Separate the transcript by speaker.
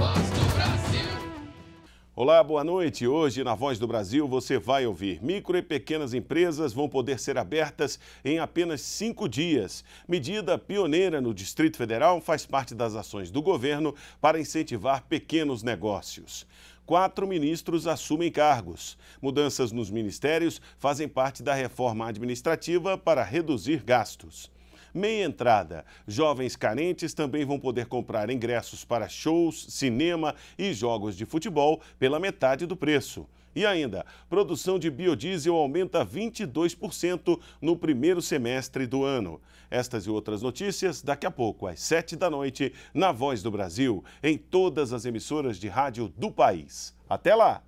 Speaker 1: Voz do Brasil. Olá, boa noite. Hoje, na Voz do Brasil, você vai ouvir: micro e pequenas empresas vão poder ser abertas em apenas cinco dias. Medida pioneira no Distrito Federal faz parte das ações do governo para incentivar pequenos negócios quatro ministros assumem cargos. Mudanças nos ministérios fazem parte da reforma administrativa para reduzir gastos meia entrada. Jovens carentes também vão poder comprar ingressos para shows, cinema e jogos de futebol pela metade do preço. E ainda, produção de biodiesel aumenta 22% no primeiro semestre do ano. Estas e outras notícias daqui a pouco, às 7 da noite, na Voz do Brasil, em todas as emissoras de rádio do país. Até lá!